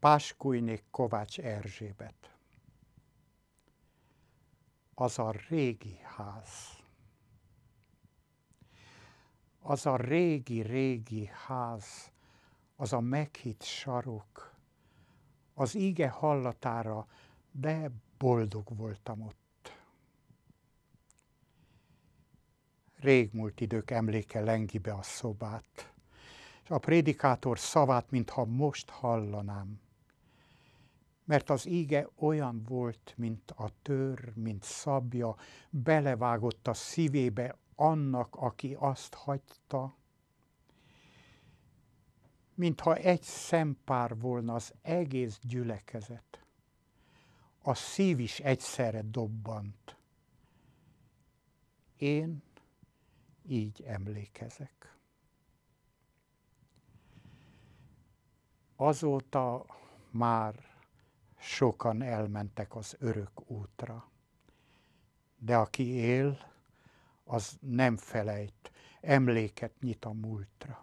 Páskújni Kovács Erzsébet. Az a régi ház. Az a régi-régi ház, az a meghitt sarok, az íge hallatára, de boldog voltam ott. Régmúlt idők emléke lengibe a szobát, és a prédikátor szavát, mintha most hallanám mert az íge olyan volt, mint a tör, mint szabja, belevágott a szívébe annak, aki azt hagyta, mintha egy szempár volna az egész gyülekezet. A szív is egyszerre dobbant. Én így emlékezek. Azóta már sokan elmentek az örök útra. De aki él, az nem felejt, emléket nyit a múltra.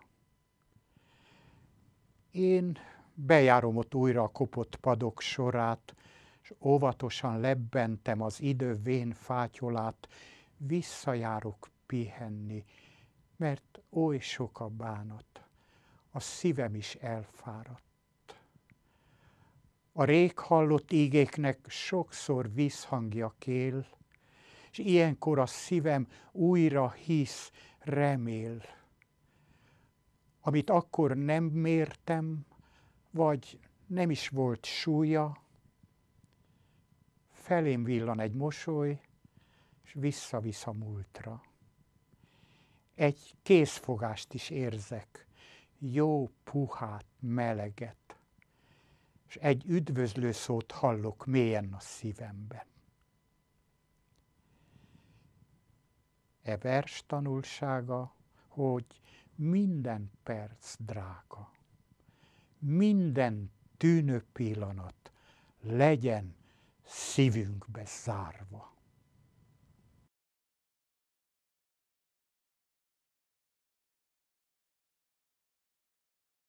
Én bejárom ott újra a kopott padok sorát, és óvatosan lebbentem az idő vén fátyolát, visszajárok pihenni, mert oly sok a bánat, a szívem is elfáradt. A rég hallott ígéknek sokszor visszhangja kél, és ilyenkor a szívem újra hisz, remél. Amit akkor nem mértem, vagy nem is volt súlya, felém villan egy mosoly, és visszavisz a múltra. Egy készfogást is érzek, jó puhát, meleget és egy üdvözlő szót hallok mélyen a szívemben. E vers tanulsága, hogy minden perc drága, minden tűnő pillanat legyen szívünkbe zárva.